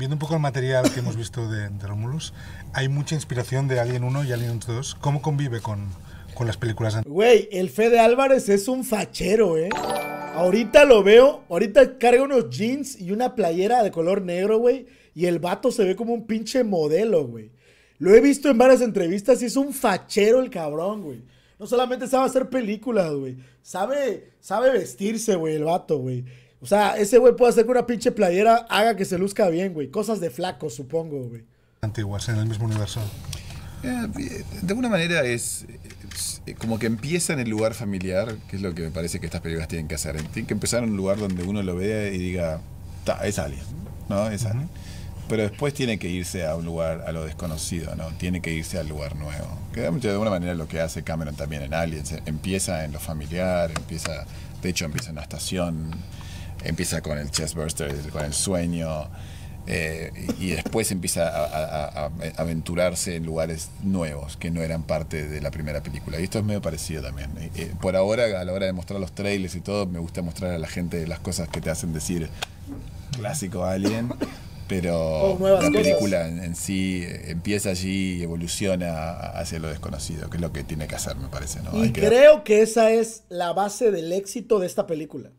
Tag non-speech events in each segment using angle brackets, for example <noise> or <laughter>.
Viendo un poco el material que hemos visto de, de Romulus, hay mucha inspiración de Alien 1 y Alien 2. ¿Cómo convive con, con las películas anteriores? Güey, el Fede Álvarez es un fachero, ¿eh? Ahorita lo veo, ahorita carga unos jeans y una playera de color negro, güey. Y el vato se ve como un pinche modelo, güey. Lo he visto en varias entrevistas y es un fachero el cabrón, güey. No solamente sabe hacer películas, güey. Sabe, sabe vestirse, güey, el vato, güey. O sea, ese güey puede hacer que una pinche playera haga que se luzca bien, güey. Cosas de flaco, supongo, güey. Antiguas, en el mismo universo. Eh, de alguna manera es, eh, como que empieza en el lugar familiar, que es lo que me parece que estas películas tienen que hacer. Tienen que empezar en un lugar donde uno lo vea y diga, Está, es Alien, ¿no? Es Alien. Pero después tiene que irse a un lugar, a lo desconocido, ¿no? Tiene que irse al lugar nuevo. de alguna manera lo que hace Cameron también en Aliens. Eh, empieza en lo familiar, empieza, de hecho empieza en la estación empieza con el chestburster, con el sueño, eh, y después empieza a, aventurarse en lugares nuevos que no eran parte de la primera película. Y esto es medio parecido también. Eh, eh, por ahora, a la hora de mostrar los trailers y todo, me gusta mostrar a la gente las cosas que te hacen decir clásico Alien. Pero la película en, sí empieza allí y evoluciona hacia lo desconocido, que es lo que tiene que hacer, me parece. ¿no? Y creo que esa es la base del éxito de esta película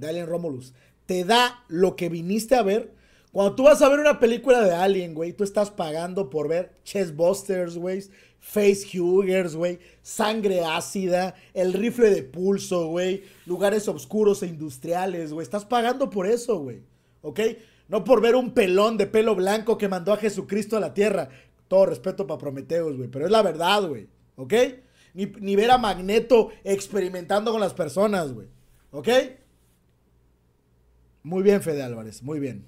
de Alien Romulus te da lo que viniste a ver. Cuando tú vas a ver una película de Alien, güey, tú estás pagando por ver Chessbusters, güey, Face Huggers, güey, sangre ácida, el rifle de pulso, güey, lugares oscuros e industriales, güey. Estás pagando por eso, güey. ¿Ok? No por ver un pelón de pelo blanco que mandó a Jesucristo a la tierra. Todo respeto para Prometeos, güey, pero es la verdad, güey. ¿Ok? Ni, ni ver a Magneto experimentando con las personas, güey. ¿Ok? Muy bien, Fede Álvarez, muy bien.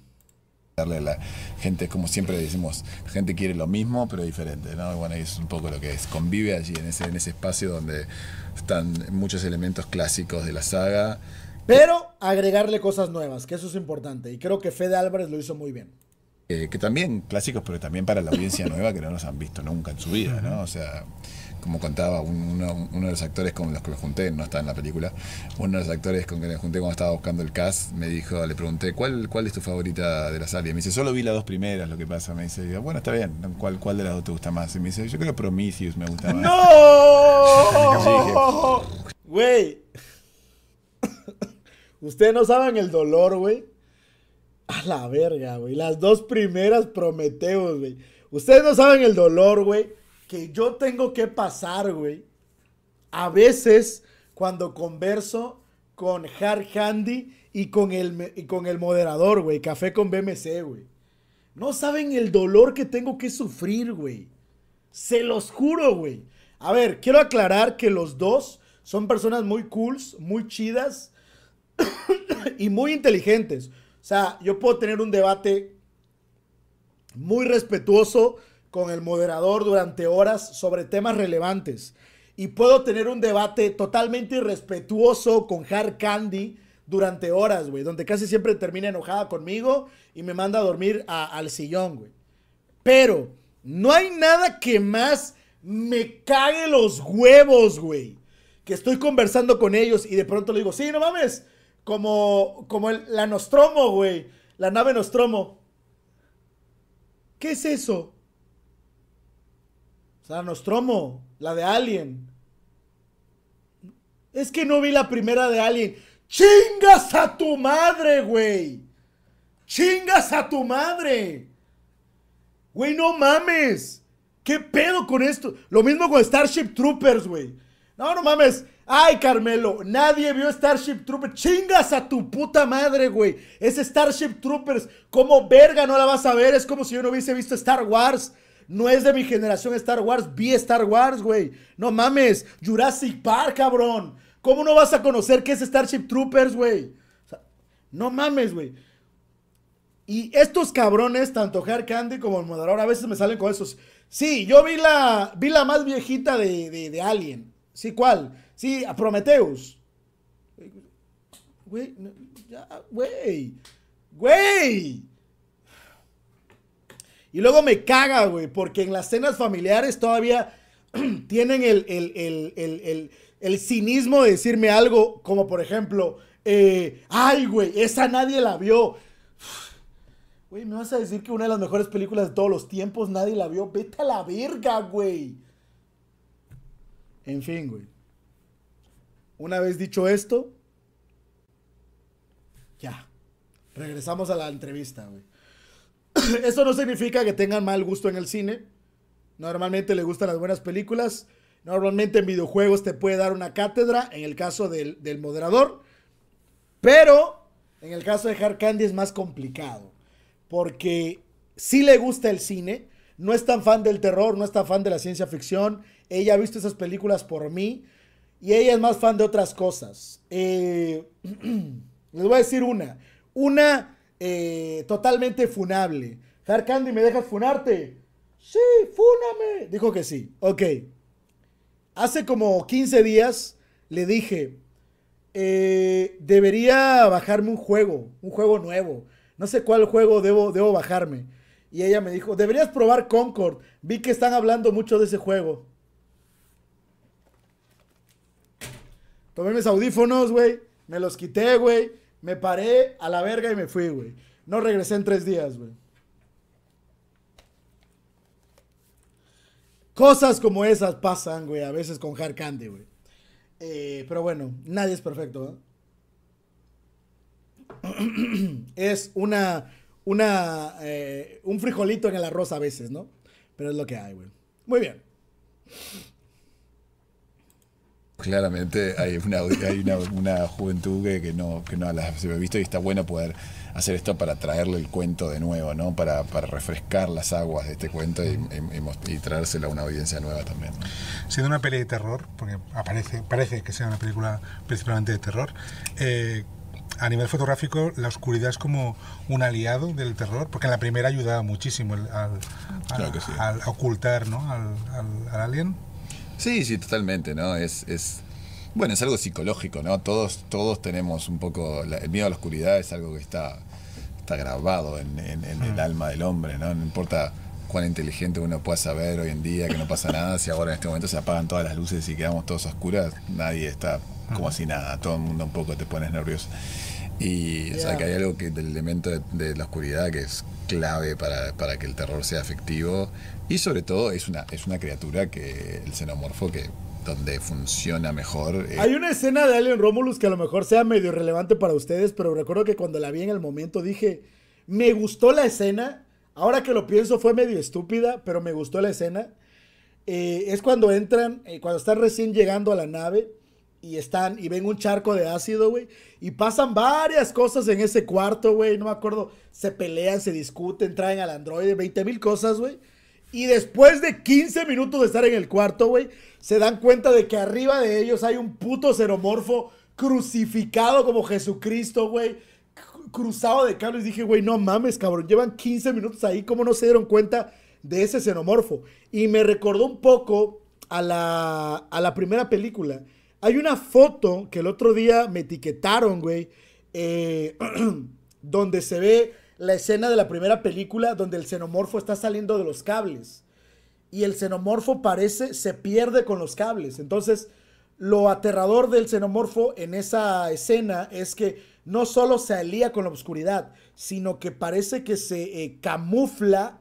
Darle a la gente, como siempre decimos, la gente quiere lo mismo, pero diferente, ¿no? Bueno, es un poco lo que es. Convive allí, en ese, en ese espacio donde están muchos elementos clásicos de la saga. Pero agregarle cosas nuevas, que eso es importante. Y creo que Fede Álvarez lo hizo muy bien. Eh, que también clásicos, pero también para la audiencia <laughs> nueva que no los han visto nunca en su vida, ¿no? O sea, como contaba uno, de los actores con los que lo junté, no está en la película, uno de los actores con que me junté cuando estaba buscando el cast, me dijo, le pregunté, ¿cuál, cuál es tu favorita de las áreas? me dice, solo vi las dos primeras, lo que pasa. Me dice, bueno, está bien, ¿cuál, de las dos te gusta más? Y me dice, yo creo que Prometheus me gusta más. ¡No! <laughs> Güey. <coughs> Ustedes no saben el dolor, güey. A la verga, güey. Las dos primeras Prometeos, güey. Ustedes no saben el dolor, güey que yo tengo que pasar, güey. A veces, cuando converso con Hard Handy y con el, y con el moderador, güey. Café con BMC, güey. No saben el dolor que tengo que sufrir, güey. Se los juro, güey. A ver, quiero aclarar que los dos son personas muy cools, muy chidas <coughs> y muy inteligentes. O sea, yo puedo tener un debate muy respetuoso con el moderador durante horas sobre temas relevantes. Y puedo tener un debate totalmente irrespetuoso con Hard Candy durante horas, güey. Donde casi siempre termina enojada conmigo y me manda a dormir al sillón, güey. Pero no hay nada que más me cague los huevos, güey. Que estoy conversando con ellos y de pronto le digo, sí, no mames. Como, como el, la Nostromo, güey. La nave Nostromo. ¿Qué es eso? sea, Nostromo, la de Alien. Es que no vi la primera de Alien. ¡Chingas a tu madre, güey! ¡Chingas a tu madre! Güey, no mames. ¿Qué pedo con esto? Lo mismo con Starship Troopers, güey. No, no mames. Ay, Carmelo, nadie vio Starship Troopers. Chingas a tu puta madre, güey. Es Starship Troopers. Como verga no la vas a ver. Es como si yo no hubiese visto Star Wars. No es de mi generación Star Wars. Vi Star Wars, güey. No mames. Jurassic Park, cabrón. ¿Cómo no vas a conocer qué es Starship Troopers, güey? no mames, güey. Y estos cabrones, tanto Hair Candy como el moderador, a veces me salen con esos. Sí, yo vi la, vi la más viejita de, de, Alien. Sí, ¿cuál? Sí, a Prometheus. Güey, güey. Güey. Y luego me caga, güey, porque en las cenas familiares todavía <clears throat> tienen el, cinismo de decirme algo como, por ejemplo, eh, ay, güey, esa nadie la vio. <sighs> Güey, me vas a decir que una de las mejores películas de todos los tiempos nadie la vio. Vete a la verga, güey. En fin, güey. Una vez dicho esto, ya. Regresamos a la entrevista, güey. <laughs> Eso no significa que tengan mal gusto en el cine. Normalmente le gustan las buenas películas. Normalmente en videojuegos te puede dar una cátedra, en el caso del, moderador. Pero en el caso de Hard Candy es más complicado. Porque si sí le gusta el cine, no es tan fan del terror, no es tan fan de la ciencia ficción. Ella ha visto esas películas por mí. Y ella es más fan de otras cosas. Eh, <clears throat> les voy a decir una. Una eh, totalmente funable. Hard ¿me dejas funarte? Sí, fúname. Dijo que sí. Ok. Hace como 15 días le dije, eh, debería bajarme un juego, un juego nuevo. No sé cuál juego debo, debo bajarme. Y ella me dijo, deberías probar Concord. Vi que están hablando mucho de ese juego. Tomé mis audífonos, güey. Me los quité, güey. Me paré a la verga y me fui, güey. No regresé en tres días, güey. Cosas como esas pasan, güey, a veces con Hard Candy, güey. Eh, pero bueno, nadie es perfecto, ¿eh? <clears throat> Es una, una, eh, un frijolito en el arroz a veces, ¿no? Pero es lo que hay, güey. Muy bien claramente hay una, juventud que, que, no, que no ha visto y está bueno poder hacer esto para traerle el cuento de nuevo, ¿no? Para, para refrescar las aguas de este cuento y, traérselo a una audiencia nueva también. Siendo una peli de terror, porque aparece, parece que sea una película principalmente de terror, eh, a nivel fotográfico, la oscuridad es como un aliado del terror, porque en la primera ayudaba muchísimo al, al, al ocultar al, alien. Sí, sí, totalmente, ¿no? Es, es, bueno, es algo psicológico, ¿no? Todos, todos tenemos un poco, el miedo a la oscuridad es algo que está, está grabado en, en el hmm. alma del hombre, ¿no? No importa cuán inteligente uno pueda saber hoy en día que no pasa nada, si ahora en este momento se apagan todas las luces y quedamos todos a oscuras, nadie está como si nada, todo el mundo un poco te pones nervioso. Y hay algo que, del elemento de, la oscuridad que es clave para, que el terror sea efectivo. Y sobre todo es una, es una criatura que el xenomorfo que donde funciona mejor. Eh. Hay una escena de Alien Romulus que a lo mejor sea medio relevante para ustedes, pero recuerdo que cuando la vi en el momento dije, me gustó la escena, ahora que lo pienso fue medio estúpida, pero me gustó la escena. Eh, es cuando entran, eh, cuando están recién llegando a la nave, y están, y ven un charco de ácido, güey. Y pasan varias cosas en ese cuarto, güey. No me acuerdo. Se pelean, se discuten, traen al androide, 20 mil cosas, güey. Y después de 15 minutos de estar en el cuarto, güey, se dan cuenta de que arriba de ellos hay un puto xenomorfo crucificado como Jesucristo, güey. Cruzado de Y Dije, güey, no mames, cabrón. Llevan 15 minutos ahí. ¿Cómo no se dieron cuenta de ese xenomorfo? Y me recordó un poco a la, a la primera película hay una foto que el otro día me etiquetaron, güey, eh, <clears throat> donde se ve la escena de la primera película donde el xenomorfo está saliendo de los cables. Y el xenomorfo parece, se pierde con los cables. Entonces, lo aterrador del xenomorfo en esa escena es que no solo se alía con la oscuridad, sino que parece que se eh, camufla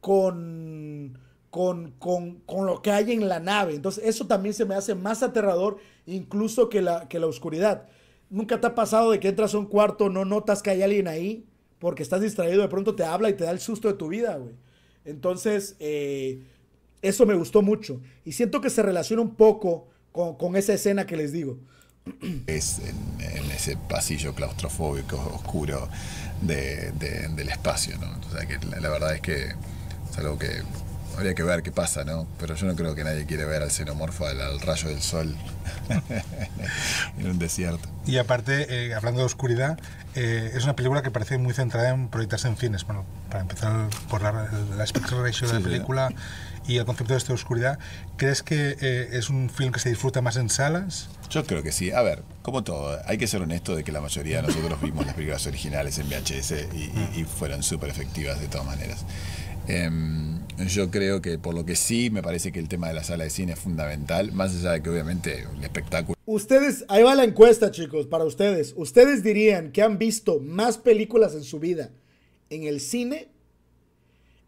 con con, con, con, lo que hay en la nave. Entonces eso también se me hace más aterrador incluso que la, que la oscuridad. ¿Nunca te ha pasado de que entras a un cuarto, no notas que hay alguien ahí? Porque estás distraído, de pronto te habla y te da el susto de tu vida, güey. Entonces, eh, eso me gustó mucho. Y siento que se relaciona un poco con, con esa escena que les digo. Es en, ese pasillo claustrofóbico, oscuro de, del espacio, ¿no? O sea, que la, la verdad es que es algo que habría que ver qué pasa, ¿no? Pero yo no creo que nadie quiere ver al xenomorfo al, rayo del sol <laughs> en un desierto. Y aparte, eh, hablando de oscuridad, eh, es una película que parece muy centrada en proyectarse en fines. Bueno, para empezar por la, la ratio de la película y el concepto de esta oscuridad, ¿crees que eh, es un film que se disfruta más en salas? Yo creo que sí. A ver, como todo, hay que ser honesto de que la mayoría de nosotros vimos las películas originales en VHS y, y fueron súper efectivas de todas maneras. Em, yo creo que por lo que sí, me parece que el tema de la sala de cine es fundamental, más allá de que obviamente un espectáculo. Ustedes, ahí va la encuesta chicos, para ustedes. ¿Ustedes dirían que han visto más películas en su vida en el cine,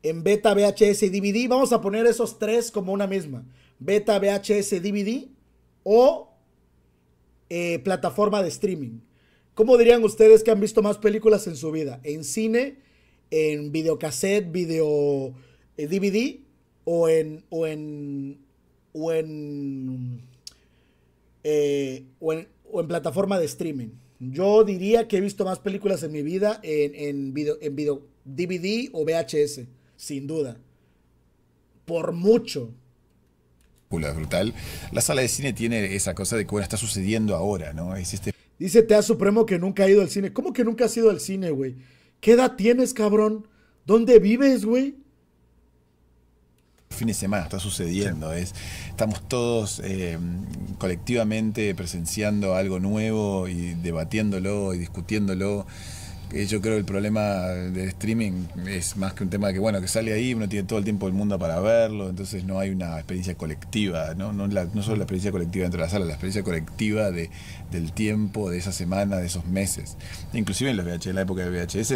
en beta, VHS y DVD? Vamos a poner esos tres como una misma. Beta, VHS, DVD o eh, plataforma de streaming. ¿Cómo dirían ustedes que han visto más películas en su vida? ¿En cine? en videocassette, video DVD eh, o en o en eh, o en, o en, plataforma de streaming. Yo diría que he visto más películas en mi vida en, video en video DVD o VHS, sin duda. Por mucho brutal. La sala de cine tiene esa cosa de que está sucediendo ahora, ¿no? Este Dice Tea Supremo que nunca ha ido al cine. ¿Cómo que nunca has ido al cine, güey? ¿Qué edad tienes, cabrón? ¿Dónde vives, güey? fin de semana está sucediendo. Es, estamos todos eh, colectivamente presenciando algo nuevo y debatiéndolo y discutiéndolo yo creo que el problema del streaming es más que un tema de que, bueno, que sale ahí, uno tiene todo el tiempo del mundo para verlo, entonces no hay una experiencia colectiva, ¿no? No, solo la experiencia colectiva dentro de la sala, la experiencia colectiva de, del tiempo, de esa semana, de esos meses. Inclusive en los VHS, en la época de VHS,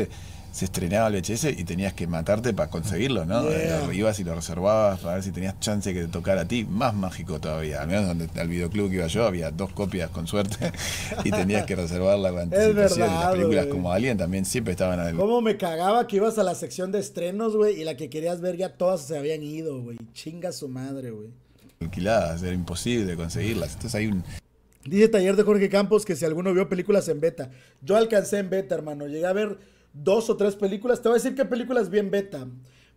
se estrenaba el VHS y tenías que matarte para conseguirlo, ¿no? Eh, ibas y lo reservabas para ver si tenías chance que te tocara a ti, más mágico todavía. Al menos donde al videoclub que iba yo había dos copias con suerte <laughs> y tenías que reservarla con anticipación. Verdad, las películas como Alien también siempre estaban ¿Cómo me cagaba que ibas a la sección de estrenos, güey, y la que querías ver ya todas se habían ido, güey? Chinga su madre, güey. Alquiladas, era imposible conseguirlas. Entonces hay un, Dice taller de Jorge Campos que si alguno vio películas en beta. Yo alcancé en beta, hermano. Llegué a ver dos o tres películas. Te voy a decir qué películas bien beta.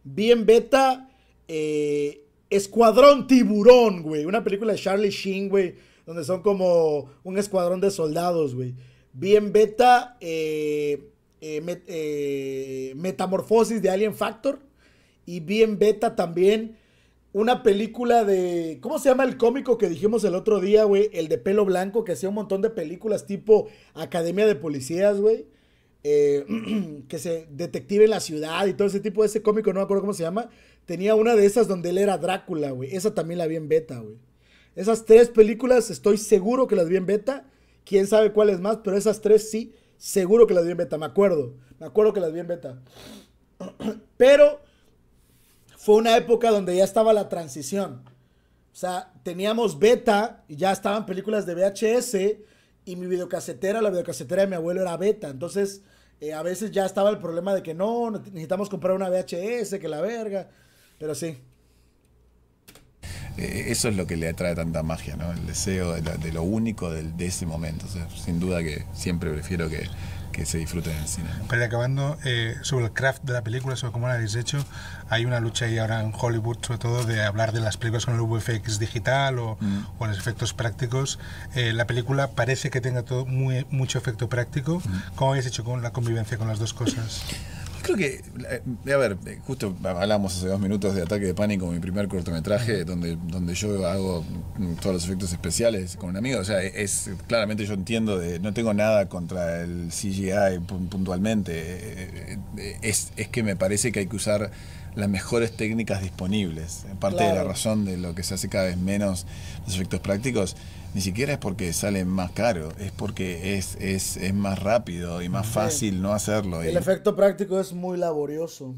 Bien beta, eh, Escuadrón Tiburón, güey. Una película de Charlie Sheen, güey. Donde son como un escuadrón de soldados, güey. Bien beta, eh, eh, eh, Metamorfosis de Alien Factor. Y bien beta también una película de. ¿Cómo se llama el cómico que dijimos el otro día, güey? El de pelo blanco que hacía un montón de películas tipo Academia de Policías, güey. Eh, <clears throat> que se detective en la ciudad y todo ese tipo de ese cómico, no me acuerdo cómo se llama, tenía una de esas donde él era Drácula, güey. Esa también la vi en beta, güey. Esas tres películas estoy seguro que las vi en beta. Quién sabe cuáles más, pero esas tres sí, seguro que las vi en beta, me acuerdo. Me acuerdo que las vi en beta. <clears throat> Pero fue una época donde ya estaba la transición. O sea, teníamos beta y ya estaban películas de VHS y mi videocasetera, la videocasetera de mi abuelo era beta, entonces eh, a veces ya estaba el problema de que no, necesitamos comprar una VHS, que la verga, pero sí. Eh, eso es lo que le atrae tanta magia, ¿no? El deseo de, lo único de, ese momento. sin duda que siempre prefiero que, que se disfruten en el cine. Para acabando, eh, sobre el craft de la película, sobre cómo la habéis hecho, hay una lucha ahí ahora en Hollywood, sobre todo, de hablar de las películas con el VFX digital o, mm. los efectos prácticos. Eh, la película parece que tenga todo muy, mucho efecto práctico. Mm. ¿Cómo habéis hecho con la convivencia con las dos cosas? que, eh, a ver, eh, justo hablamos hace dos minutos de Ataque de Pánico, mi primer cortometraje, donde, donde yo hago todos los efectos especiales con un amigo. O sea, es claramente yo entiendo, de, no tengo nada contra el CGI puntualmente. Eh, es, es que me parece que hay que usar las mejores técnicas disponibles. Parte de la razón de lo que se hace cada vez menos los efectos prácticos, ni siquiera es porque sale más caro, es porque es, es, es más rápido y más fácil no hacerlo. El efecto práctico es muy laborioso.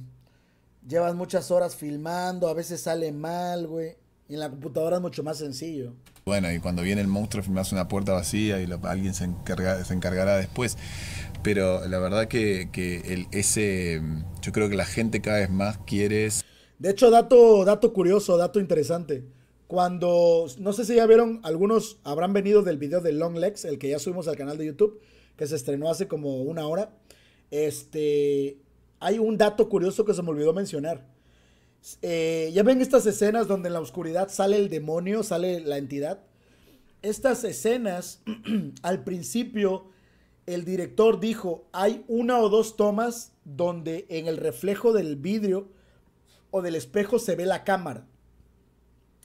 Llevas muchas horas filmando, a veces sale mal, güey. Y en la computadora es mucho más sencillo. Bueno, y cuando viene el monstruo, filmas una puerta vacía y alguien se, encarga, se encargará después pero la verdad que, que el, ese, yo creo que la gente cada vez más quiere... De hecho, dato, dato curioso, dato interesante. Cuando, no sé si ya vieron, algunos habrán venido del video de Long Legs, el que ya subimos al canal de YouTube, que se estrenó hace como una hora. Este, hay un dato curioso que se me olvidó mencionar. Eh, ya ven estas escenas donde en la oscuridad sale el demonio, sale la entidad. Estas escenas <clears throat> al principio el director dijo, hay una o dos tomas donde en el reflejo del vidrio o del espejo se ve la cámara.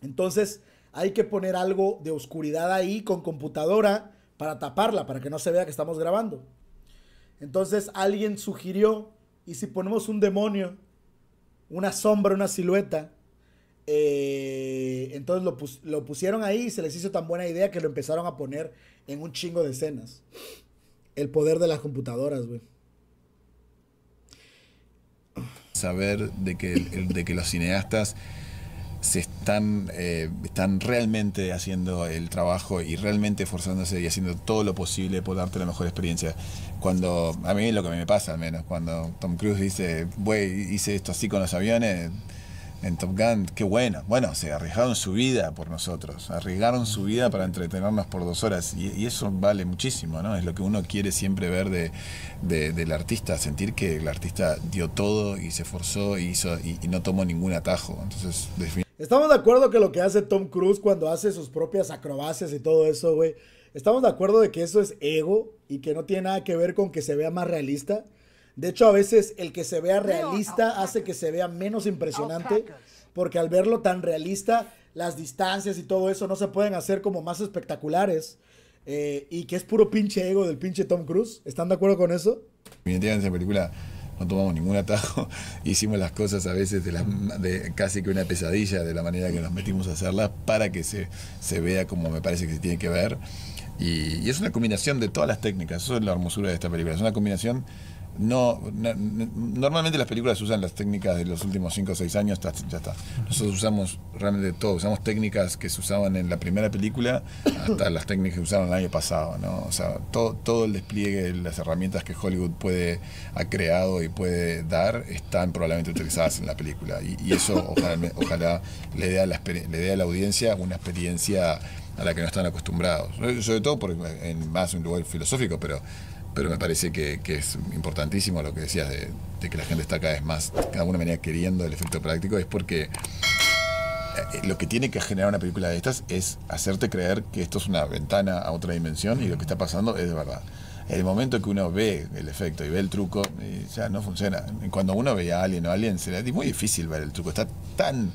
Entonces hay que poner algo de oscuridad ahí con computadora para taparla, para que no se vea que estamos grabando. Entonces alguien sugirió, ¿y si ponemos un demonio, una sombra, una silueta? Eh, entonces lo, lo pusieron ahí y se les hizo tan buena idea que lo empezaron a poner en un chingo de escenas. El poder de las computadoras, güey. Saber de que, de que los cineastas se están, eh, están realmente haciendo el trabajo y realmente esforzándose y haciendo todo lo posible por darte la mejor experiencia. Cuando, a mí lo que me pasa al menos, cuando Tom Cruise dice, güey, hice esto así con los aviones, en Top Gun, qué bueno. Bueno, se arriesgaron su vida por nosotros, arriesgaron su vida para entretenernos por dos horas y, eso vale muchísimo, ¿no? Es lo que uno quiere siempre ver del artista, sentir que el artista dio todo y se esforzó y, no tomó ningún atajo. Entonces, Estamos de acuerdo que lo que hace Tom Cruise cuando hace sus propias acrobacias y todo eso, güey, estamos de acuerdo de que eso es ego y que no tiene nada que ver con que se vea más realista. De hecho, a veces el que se vea realista hace que se vea menos impresionante, porque al verlo tan realista, las distancias y todo eso no se pueden hacer como más espectaculares. Eh, y que es puro pinche ego del pinche Tom Cruise. ¿Están de acuerdo con eso? en esa película no tomamos ningún atajo, <laughs> hicimos las cosas a veces de, casi que una pesadilla de la manera que nos metimos a hacerlas para que se, se vea como me parece que se tiene que ver. Y, y, es una combinación de todas las técnicas, eso es la hermosura de esta película, es una combinación no, normalmente las películas usan las técnicas de los últimos 5 o 6 años, ya está. Nosotros usamos realmente todo, usamos técnicas que se usaban en la primera película hasta las técnicas que usaron el año pasado, ¿no? O sea, todo, todo el despliegue, de las herramientas que Hollywood puede, ha creado y puede dar están probablemente utilizadas en la película. Y, eso ojalá, le dé a la, la audiencia una experiencia a la que no están acostumbrados. Sobre todo porque en más un lugar filosófico, pero pero me parece que, es importantísimo lo que decías de, que la gente está cada vez más, de alguna manera, queriendo el efecto práctico, es porque eh, lo que tiene que generar una película de estas es hacerte creer que esto es una ventana a otra dimensión y lo que está pasando es de verdad. El momento que uno ve el efecto y ve el truco, eh, ya no funciona. Cuando uno ve a alguien o a alguien, es muy difícil ver el truco. Está tan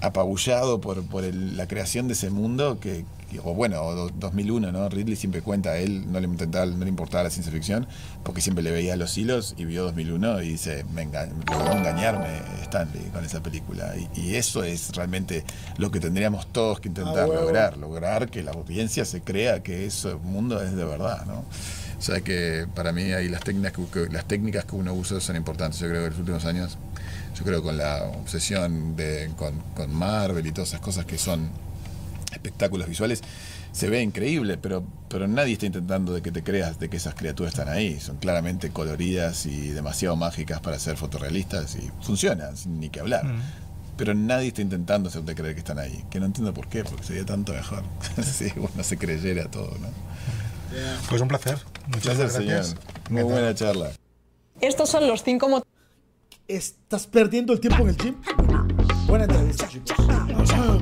apabullado por, la creación de ese mundo que, o bueno, 2001, ¿no? Ridley siempre cuenta, a él no le, intentaba, no le importaba la ciencia ficción porque siempre le veía los hilos y vio 2001 y dice, me logró engañarme Stanley con esa película. Y, eso es realmente lo que tendríamos todos que intentar ah, lograr, lograr que la audiencia se crea que ese mundo es de verdad, ¿no? O sea que para mí ahí las técnicas que, las técnicas que uno usa son importantes. Yo creo que en los últimos años, yo creo con la obsesión con, con Marvel y todas esas cosas que son espectáculos visuales, se ve increíble, pero, pero nadie está intentando de que te creas de que esas criaturas están ahí. Son claramente coloridas y demasiado mágicas para ser fotorrealistas y funcionan, sin ni que hablar. Mm. Pero nadie está intentando hacerte creer que están ahí. Que no entiendo por qué, porque sería tanto mejor. <laughs> si uno se creyera todo, ¿no? Pues un placer. Muchas gracias. Muy buena charla. Estos son los cinco motivos. ¿Estás perdiendo el tiempo en el chip? Buenas tardes chicos.